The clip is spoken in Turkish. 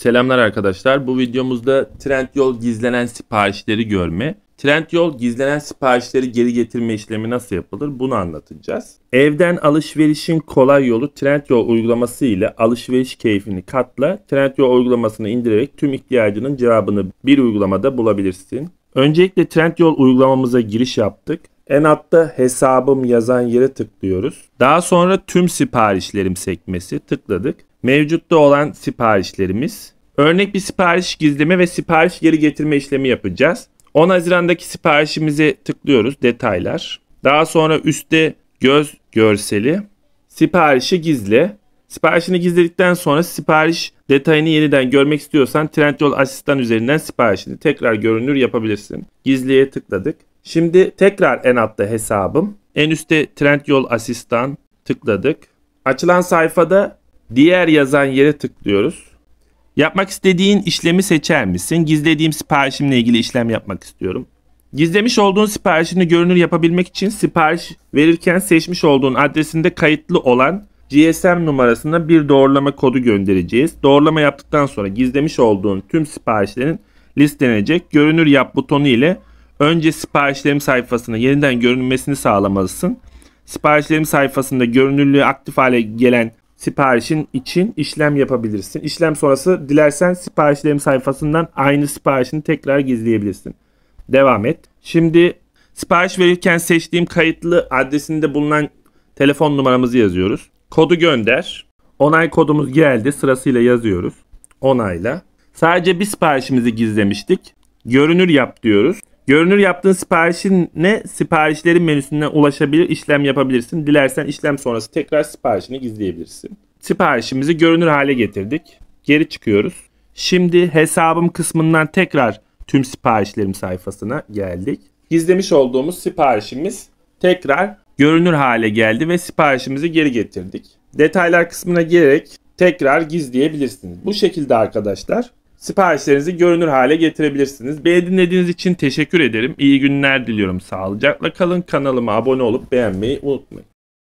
Selamlar arkadaşlar. Bu videomuzda Trendyol gizlenen siparişleri görme, Trendyol gizlenen siparişleri geri getirme işlemi nasıl yapılır bunu anlatacağız. Evden alışverişin kolay yolu Trendyol uygulaması ile alışveriş keyfini katla. Trendyol uygulamasını indirerek tüm ihtiyacının cevabını bir uygulamada bulabilirsin. Öncelikle Trendyol uygulamamıza giriş yaptık. En altta hesabım yazan yere tıklıyoruz. Daha sonra tüm siparişlerim sekmesi tıkladık. Mevcutta olan siparişlerimiz. Örnek bir sipariş gizleme ve sipariş geri getirme işlemi yapacağız. 10 Haziran'daki siparişimizi tıklıyoruz detaylar. Daha sonra üstte göz görseli. Siparişi gizle. Siparişini gizledikten sonra sipariş detayını yeniden görmek istiyorsan Trendyol asistan üzerinden siparişini tekrar görünür yapabilirsin. Gizliye tıkladık. Şimdi tekrar en altta hesabım. En üstte trend yol asistan tıkladık. Açılan sayfada diğer yazan yere tıklıyoruz. Yapmak istediğin işlemi seçer misin? Gizlediğim siparişimle ilgili işlem yapmak istiyorum. Gizlemiş olduğun siparişini görünür yapabilmek için sipariş verirken seçmiş olduğun adresinde kayıtlı olan GSM numarasına bir doğrulama kodu göndereceğiz. Doğrulama yaptıktan sonra gizlemiş olduğun tüm siparişlerin listelenecek görünür yap butonu ile Önce siparişlerim sayfasına yeniden görünmesini sağlamalısın. Siparişlerim sayfasında görünürlüğü aktif hale gelen siparişin için işlem yapabilirsin. İşlem sonrası dilersen siparişlerim sayfasından aynı siparişini tekrar gizleyebilirsin. Devam et. Şimdi sipariş verirken seçtiğim kayıtlı adresinde bulunan telefon numaramızı yazıyoruz. Kodu gönder. Onay kodumuz geldi. Sırasıyla yazıyoruz. Onayla. Sadece bir siparişimizi gizlemiştik. Görünür yap diyoruz. Görünür yaptığın siparişine siparişlerin menüsüne ulaşabilir, işlem yapabilirsin. Dilersen işlem sonrası tekrar siparişini gizleyebilirsin. Siparişimizi görünür hale getirdik. Geri çıkıyoruz. Şimdi hesabım kısmından tekrar tüm siparişlerim sayfasına geldik. Gizlemiş olduğumuz siparişimiz tekrar görünür hale geldi ve siparişimizi geri getirdik. Detaylar kısmına girerek tekrar gizleyebilirsiniz. Bu şekilde arkadaşlar siparişlerinizi görünür hale getirebilirsiniz. Beni dinlediğiniz için teşekkür ederim. İyi günler diliyorum. Sağlıcakla kalın. Kanalıma abone olup beğenmeyi unutmayın.